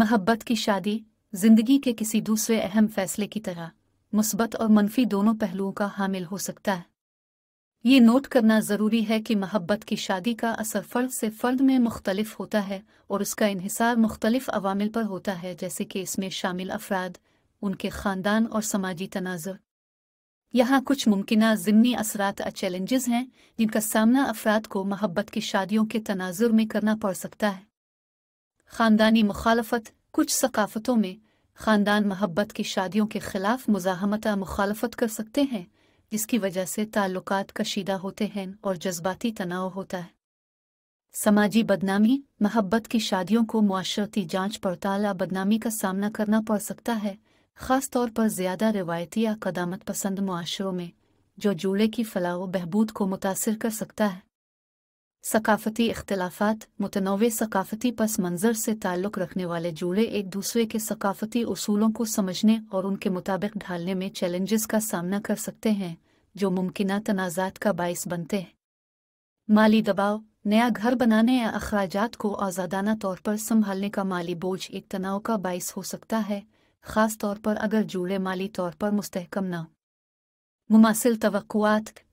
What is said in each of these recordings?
मोहब्बत की शादी जिंदगी के किसी दूसरे अहम फैसले की तरह मुस्बत और मनफी दोनों पहलुओं का हामिल हो सकता है ये नोट करना ज़रूरी है कि महब्बत की शादी का असर फ़र्द से फ़र्द में मुख्तलिफ होता है और उसका इहिसार मुख्तलिफ अवामिल पर होता है जैसे कि इसमें शामिल अफराद उनके ख़ानदान और समाजी तनाजर यहाँ कुछ मुमकिन ज़िमनी असरात चैलेंजेस हैं जिनका सामना अफराद को महब्बत की शादियों के तनाजुर में करना पड़ सकता है खानदानी मुखालफत कुछ सकाफतों में खानदान मोहब्बत की शादियों के खिलाफ मुजाहमत मुखालफत कर सकते हैं जिसकी वजह से ताल्लुक़ कशीदा होते हैं और जज्बाती तनाव होता है समाजी बदनामी मोहब्बत की शादियों को माशरती जांच पड़ताल या बदनामी का सामना करना पड़ सकता है ख़ास तौर पर ज़्यादा रिवायती या कदामत पसंद माशरों में जो जूड़े की फलाह बहबूद को मुतासर कर सकता है सकाफती इख्तलाफात मुतनवे सकाफती पस मंज़र से ताल्लुक़ रखने वाले जूड़े एक दूसरे के सकाफती असूलों को समझने और उनके मुताबिक ढालने में चैलेंजेस का सामना कर सकते हैं जो मुमकिन तनाज़ात का बायस बनते हैं माली दबाव नया घर बनाने या अखराज को आज़ादाना तौर पर संभालने का माली बोझ एक तनाव का बायस हो सकता है ख़ास तौर पर अगर जूड़े माली तौर पर मुस्तकम न मुमासिल तो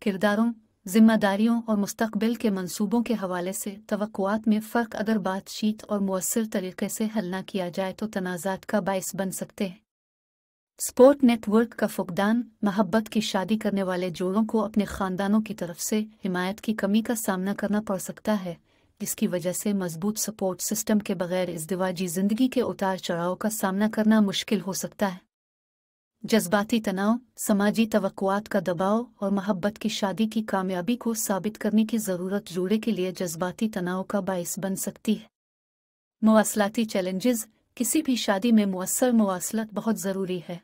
किरदारों जिम्मेदारियों और मुस्तबिल के मनसूबों के हवाले से तोक़ात में फ़र्क अगर बातचीत और मौसर तरीके से हल न किया जाए तो तनाज़ात का बायस बन सकते हैं स्पोर्ट नेटवर्क का फुकदान महब्बत की शादी करने वाले जोड़ों को अपने ख़ानदानों की तरफ से हिमायत की कमी का सामना करना पड़ सकता है जिसकी वजह से मजबूत सपोर्ट सिस्टम के बगैर इजदवाजी ज़िंदगी के उतार चढ़ाव का सामना करना मुश्किल हो सकता है जज्बाती तनाव समाजी तवक्कुआत का दबाव और मोहब्बत की शादी की कामयाबी को साबित करने की ज़रूरत जोड़े के लिए जज्बाती तनाव का बायस बन सकती है मवासलाती चैलेंजेस किसी भी शादी में मवसर मवासलत बहुत ज़रूरी है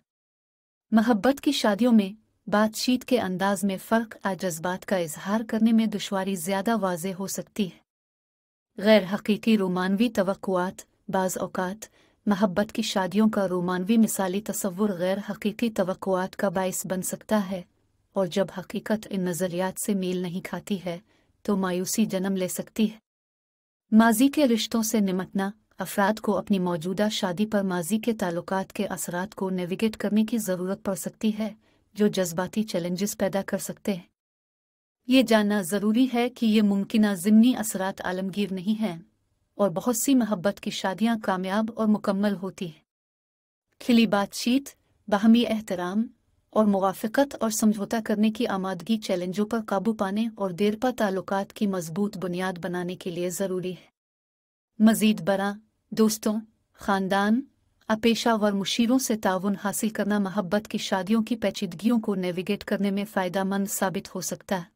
महब्बत की शादियों में बातचीत के अंदाज में फ़र्क आ जज्बात का इजहार करने में दुशारी ज़्यादा वाज हो सकती है गैर हकीकी रोमानवी तो बाज़ अवकात महब्बत की शादियों का रोमानवी मिसाली तस्वुर गैर हकीकी तवक़ात का बायस बन सकता है और जब हकीकत इन नज़रियात से मेल नहीं खाती है तो मायूसी जन्म ले सकती है माजी के रिश्तों से निमटना अफराद को अपनी मौजूदा शादी पर माजी के ताल्लुकात के असरात को नेविगेट करने की ज़रूरत पड़ सकती है जो जज्बाती चैलेंजेस पैदा कर सकते हैं ये जानना ज़रूरी है कि ये मुमकिन ज़िमनी असरात आलमगीर नहीं हैं और बहुत सी मोहब्बत की शादियां कामयाब और मुकम्मल होती हैं खिली बातचीत बाहमी एहतराम और मुवाफ़त और समझौता करने की आमादगी चैलेंजों पर काबू पाने और देरपा ताल्लुक की मजबूत बुनियाद बनाने के लिए ज़रूरी है मज़ीद बरा दोस्तों ख़ानदान अपेशावर मुशीरों से ताउन हासिल करना मोहब्बत की शादियों की पेचीदगियों को नेविगेट करने में फ़ायदा मंद साबित हो सकता है